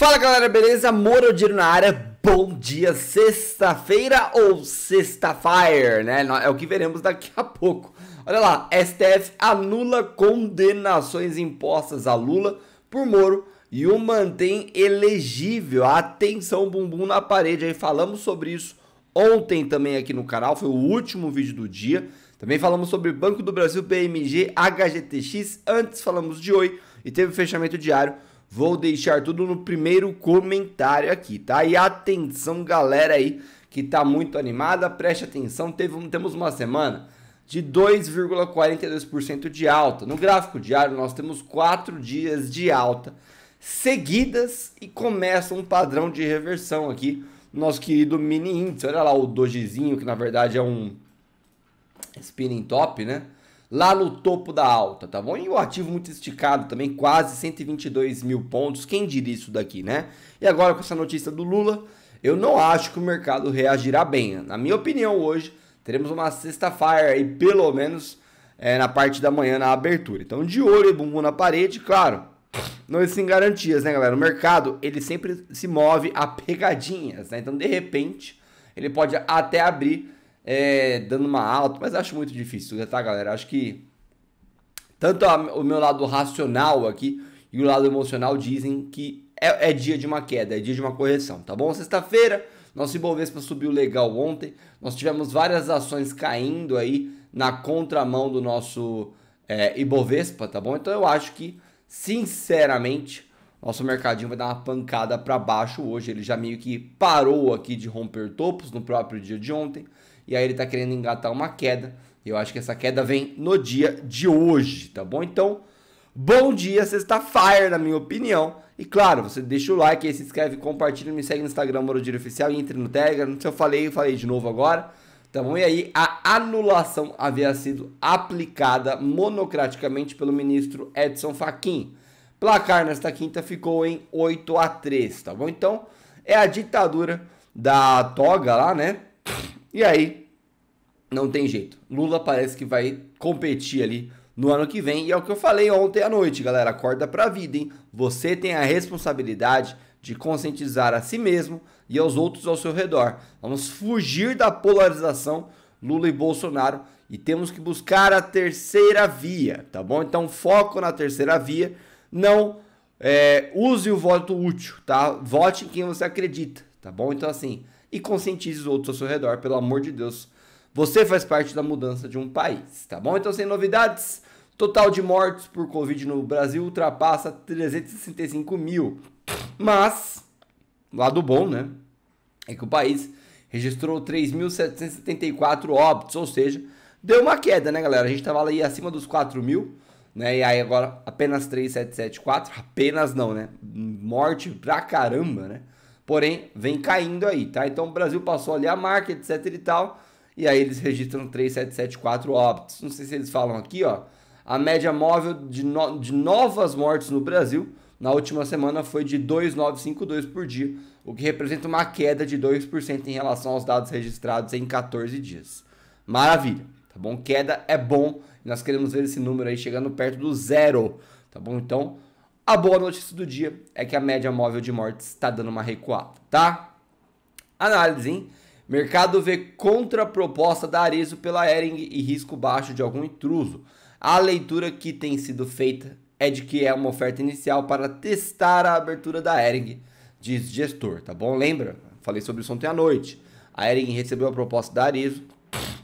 Fala galera, beleza? Moro Diro na área. Bom dia, sexta-feira ou sexta-fire, né? É o que veremos daqui a pouco. Olha lá, STF anula condenações impostas a Lula por Moro e o mantém elegível. Atenção, bumbum na parede aí. Falamos sobre isso ontem também aqui no canal, foi o último vídeo do dia. Também falamos sobre Banco do Brasil, BMG, HGTX, antes falamos de Oi e teve fechamento diário Vou deixar tudo no primeiro comentário aqui, tá? E atenção, galera aí que tá muito animada, preste atenção, teve, temos uma semana de 2,42% de alta. No gráfico diário, nós temos quatro dias de alta seguidas e começa um padrão de reversão aqui. Nosso querido mini índice, olha lá o dojizinho, que na verdade é um spinning top, né? lá no topo da alta, tá bom? E o ativo muito esticado também, quase 122 mil pontos. Quem diria isso daqui, né? E agora com essa notícia do Lula, eu não acho que o mercado reagirá bem. Na minha opinião, hoje teremos uma sexta-feira aí, pelo menos é, na parte da manhã, na abertura. Então, de olho e bumbum na parede, claro. Não existem garantias, né, galera? O mercado, ele sempre se move a pegadinhas, né? Então, de repente, ele pode até abrir é, dando uma alta, mas acho muito difícil, tá, galera? Acho que tanto a, o meu lado racional aqui e o lado emocional dizem que é, é dia de uma queda, é dia de uma correção, tá bom? Sexta-feira, nosso Ibovespa subiu legal ontem, nós tivemos várias ações caindo aí na contramão do nosso é, Ibovespa, tá bom? Então eu acho que, sinceramente, nosso mercadinho vai dar uma pancada para baixo hoje. Ele já meio que parou aqui de romper topos no próprio dia de ontem e aí ele está querendo engatar uma queda. Eu acho que essa queda vem no dia de hoje, tá bom? Então, bom dia, sexta fire na minha opinião. E claro, você deixa o like aí, se inscreve, compartilha, me segue no Instagram, Morodiro Oficial, entre no Telegram. Se eu falei, eu falei de novo agora. Tá bom? E aí, a anulação havia sido aplicada monocraticamente pelo ministro Edson Fachin. Placar nesta quinta ficou em 8 a 3, tá bom? Então, é a ditadura da toga lá, né? E aí, não tem jeito. Lula parece que vai competir ali no ano que vem. E é o que eu falei ontem à noite, galera. Acorda pra vida, hein? Você tem a responsabilidade de conscientizar a si mesmo e aos outros ao seu redor. Vamos fugir da polarização Lula e Bolsonaro e temos que buscar a terceira via, tá bom? Então foco na terceira via, não é, use o voto útil, tá? Vote em quem você acredita, tá bom? Então assim, e conscientize os outros ao seu redor, pelo amor de Deus. Você faz parte da mudança de um país, tá bom? Então, sem novidades, total de mortos por Covid no Brasil ultrapassa 365 mil. Mas, lado bom, né? É que o país registrou 3.774 óbitos, ou seja, deu uma queda, né, galera? A gente tava ali acima dos 4 mil, né? E aí agora apenas 3.774, apenas não, né? Morte pra caramba, né? porém vem uhum. caindo aí, tá? Então o Brasil passou ali a marca, etc e tal, e aí eles registram 3774 óbitos. Não sei se eles falam aqui, ó, a média móvel de, no, de novas mortes no Brasil na última semana foi de 2,952 por dia, o que representa uma queda de 2% em relação aos dados registrados em 14 dias. Maravilha, tá bom? Queda é bom, nós queremos ver esse número aí chegando perto do zero, tá bom? Então, a boa notícia do dia é que a média móvel de mortes está dando uma recuada, tá? Análise, hein? Mercado vê contraproposta da Arezo pela Ering e risco baixo de algum intruso. A leitura que tem sido feita é de que é uma oferta inicial para testar a abertura da Ering, diz gestor, tá bom? Lembra? Falei sobre isso ontem à noite. A Ering recebeu a proposta da Arezo,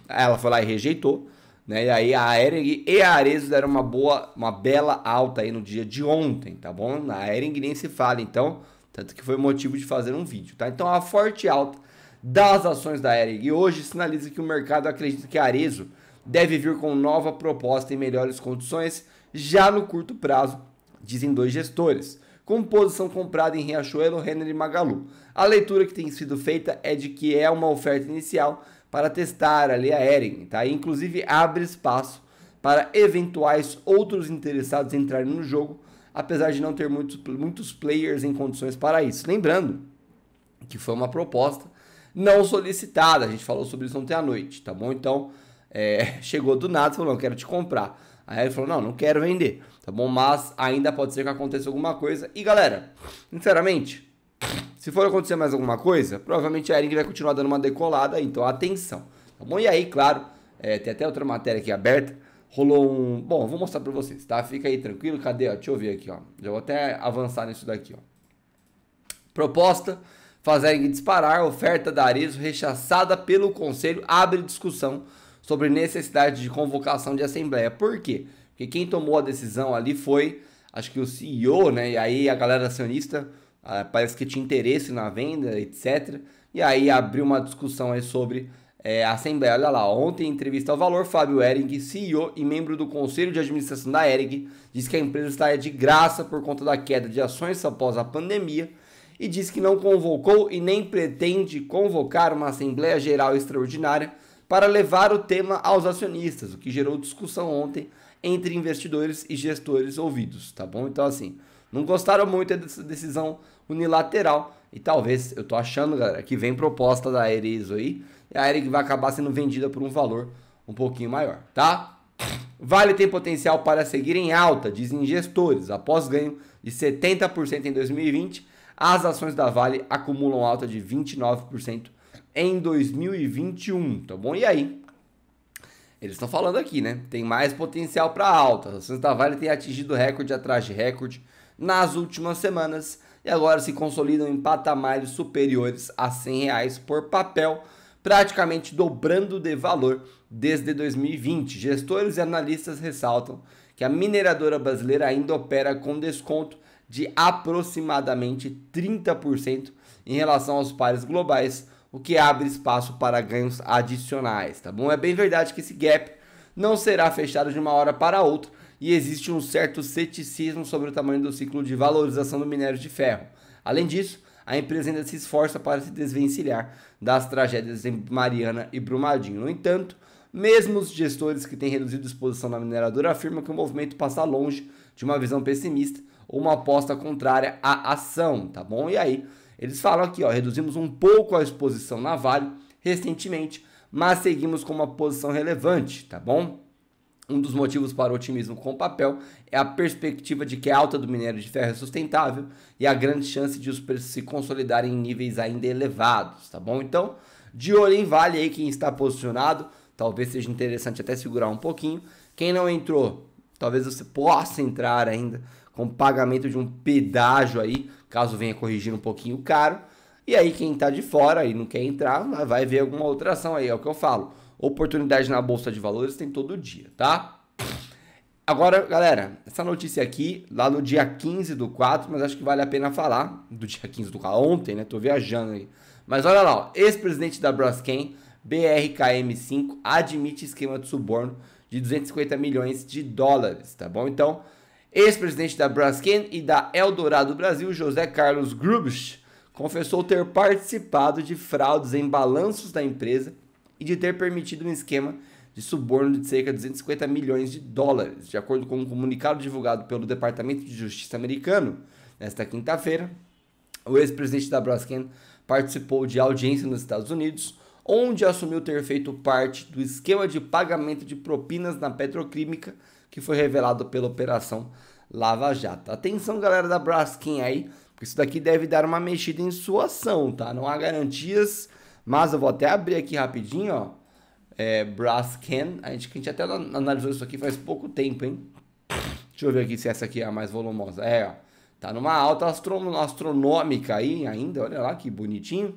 ela foi lá e rejeitou. Né? E aí a Ering e a Arezzo deram uma boa, uma bela alta aí no dia de ontem, tá bom? na Ering nem se fala, então, tanto que foi motivo de fazer um vídeo, tá? Então a forte alta das ações da Ering hoje sinaliza que o mercado acredita que a Arezzo deve vir com nova proposta em melhores condições já no curto prazo, dizem dois gestores. Com posição comprada em Riachuelo, Renner e Magalu. A leitura que tem sido feita é de que é uma oferta inicial para testar ali a Eren, tá? E, inclusive abre espaço para eventuais outros interessados entrarem no jogo, apesar de não ter muitos, muitos players em condições para isso. Lembrando que foi uma proposta não solicitada, a gente falou sobre isso ontem à noite, tá bom? Então, é, chegou do nada e falou, não, quero te comprar. Aí ele falou, não, não quero vender, tá bom? Mas ainda pode ser que aconteça alguma coisa. E galera, sinceramente, se for acontecer mais alguma coisa, provavelmente a Ering vai continuar dando uma decolada, então atenção. Tá bom? E aí, claro, é, tem até outra matéria aqui aberta. Rolou um. Bom, eu vou mostrar pra vocês, tá? Fica aí tranquilo. Cadê? Ó, deixa eu ver aqui, ó. Já vou até avançar nisso daqui, ó. Proposta fazer a Ering disparar. Oferta da Arezzo rechaçada pelo Conselho abre discussão sobre necessidade de convocação de assembleia. Por quê? Porque quem tomou a decisão ali foi, acho que o CEO, né? E aí a galera acionista ah, parece que tinha interesse na venda, etc. E aí abriu uma discussão aí sobre é, a Assembleia. Olha lá, ontem em entrevista ao Valor, Fábio Ering, CEO e membro do Conselho de Administração da Ering, disse que a empresa está de graça por conta da queda de ações após a pandemia e disse que não convocou e nem pretende convocar uma Assembleia Geral Extraordinária para levar o tema aos acionistas, o que gerou discussão ontem entre investidores e gestores ouvidos, tá bom? Então assim, não gostaram muito dessa decisão unilateral. E talvez, eu tô achando, galera, que vem proposta da Eriso aí. E a Eriso vai acabar sendo vendida por um valor um pouquinho maior, tá? Vale tem potencial para seguir em alta, dizem gestores. Após ganho de 70% em 2020, as ações da Vale acumulam alta de 29% em 2021, tá bom? E aí? Eles estão falando aqui, né? Tem mais potencial para alta. As ações da Vale têm atingido recorde atrás de recorde nas últimas semanas e agora se consolidam em patamares superiores a R$ reais por papel, praticamente dobrando de valor desde 2020. Gestores e analistas ressaltam que a mineradora brasileira ainda opera com desconto de aproximadamente 30% em relação aos pares globais, o que abre espaço para ganhos adicionais, tá bom? É bem verdade que esse gap não será fechado de uma hora para outra, e existe um certo ceticismo sobre o tamanho do ciclo de valorização do minério de ferro. Além disso, a empresa ainda se esforça para se desvencilhar das tragédias em Mariana e Brumadinho. No entanto, mesmo os gestores que têm reduzido a exposição na mineradora afirmam que o movimento passa longe de uma visão pessimista ou uma aposta contrária à ação, tá bom? E aí, eles falam aqui, ó, reduzimos um pouco a exposição na Vale recentemente, mas seguimos com uma posição relevante, tá bom? Um dos motivos para o otimismo com o papel é a perspectiva de que a alta do minério de ferro é sustentável e a grande chance de os preços se consolidarem em níveis ainda elevados, tá bom? Então, de olho em vale aí quem está posicionado, talvez seja interessante até segurar um pouquinho. Quem não entrou, talvez você possa entrar ainda com pagamento de um pedágio aí, caso venha corrigir um pouquinho caro. E aí quem está de fora e não quer entrar, vai ver alguma outra ação aí, é o que eu falo Oportunidade na bolsa de valores tem todo dia, tá? Agora, galera, essa notícia aqui, lá no dia 15 do 4, mas acho que vale a pena falar, do dia 15 do 4, ontem, né? Tô viajando aí. Mas olha lá, ex-presidente da Braskem, BRKM5, admite esquema de suborno de 250 milhões de dólares, tá bom? Então, ex-presidente da Braskem e da Eldorado Brasil, José Carlos Grubsch, confessou ter participado de fraudes em balanços da empresa e de ter permitido um esquema de suborno de cerca de 250 milhões de dólares, de acordo com um comunicado divulgado pelo Departamento de Justiça americano. Nesta quinta-feira, o ex-presidente da Braskem participou de audiência nos Estados Unidos, onde assumiu ter feito parte do esquema de pagamento de propinas na petroquímica que foi revelado pela Operação Lava Jato. Atenção, galera da Braskem aí, porque isso daqui deve dar uma mexida em sua ação, tá? Não há garantias mas eu vou até abrir aqui rapidinho, ó. É, can A gente, a gente até analisou isso aqui faz pouco tempo, hein? Deixa eu ver aqui se essa aqui é a mais volumosa. É, ó. Tá numa alta astronômica aí ainda. Olha lá que bonitinho.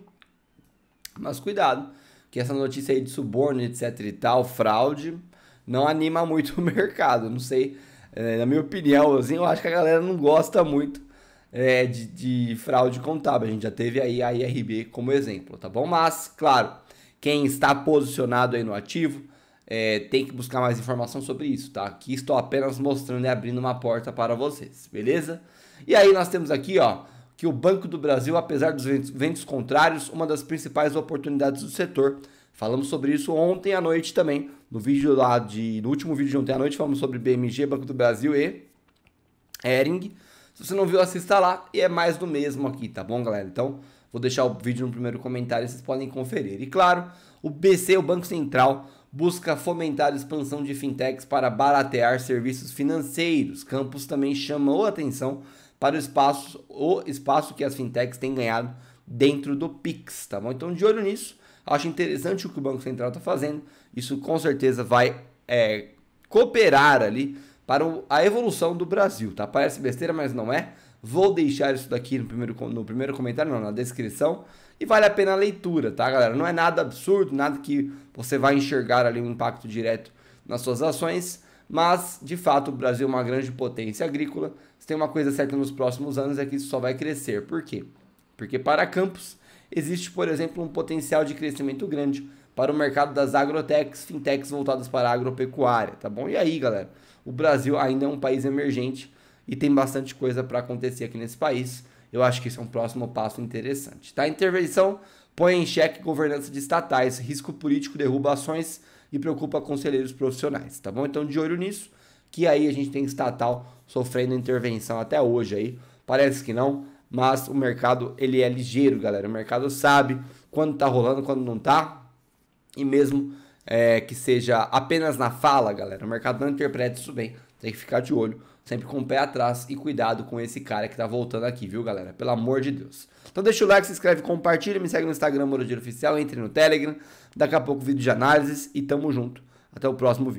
Mas cuidado, que essa notícia aí de suborno, etc e tal, fraude, não anima muito o mercado. Não sei, é, na minha opinião, assim, eu acho que a galera não gosta muito é, de, de fraude contábil. A gente já teve aí a IRB como exemplo, tá bom? Mas, claro, quem está posicionado aí no ativo é, tem que buscar mais informação sobre isso, tá? Aqui estou apenas mostrando e abrindo uma porta para vocês, beleza? E aí nós temos aqui, ó, que o Banco do Brasil, apesar dos ventos contrários, uma das principais oportunidades do setor. Falamos sobre isso ontem à noite também, no vídeo lá de, no último vídeo de ontem à noite, falamos sobre BMG, Banco do Brasil e Ering. Se você não viu, assista lá e é mais do mesmo aqui, tá bom, galera? Então, vou deixar o vídeo no primeiro comentário e vocês podem conferir. E claro, o BC, o Banco Central, busca fomentar a expansão de fintechs para baratear serviços financeiros. Campos também chamou atenção para o espaço, o espaço que as fintechs têm ganhado dentro do Pix, tá bom? Então, de olho nisso, acho interessante o que o Banco Central está fazendo. Isso com certeza vai é, cooperar ali para a evolução do Brasil, tá? Parece besteira, mas não é. Vou deixar isso daqui no primeiro, no primeiro comentário, não, na descrição. E vale a pena a leitura, tá, galera? Não é nada absurdo, nada que você vai enxergar ali um impacto direto nas suas ações. Mas, de fato, o Brasil é uma grande potência agrícola. Se tem uma coisa certa nos próximos anos é que isso só vai crescer. Por quê? Porque para campos existe, por exemplo, um potencial de crescimento grande para o mercado das agrotechs, fintechs voltadas para a agropecuária, tá bom? E aí, galera, o Brasil ainda é um país emergente e tem bastante coisa para acontecer aqui nesse país. Eu acho que isso é um próximo passo interessante. Tá? intervenção põe em xeque governança de estatais, risco político derruba ações e preocupa conselheiros profissionais, tá bom? Então, de olho nisso, que aí a gente tem estatal sofrendo intervenção até hoje aí. Parece que não, mas o mercado ele é ligeiro, galera. O mercado sabe quando tá rolando, quando não tá e mesmo é, que seja apenas na fala, galera, o mercado não interpreta isso bem, tem que ficar de olho, sempre com o pé atrás e cuidado com esse cara que tá voltando aqui, viu, galera? Pelo amor de Deus. Então deixa o like, se inscreve, compartilha, me segue no Instagram, Moro Oficial, entre no Telegram, daqui a pouco vídeo de análises e tamo junto. Até o próximo vídeo.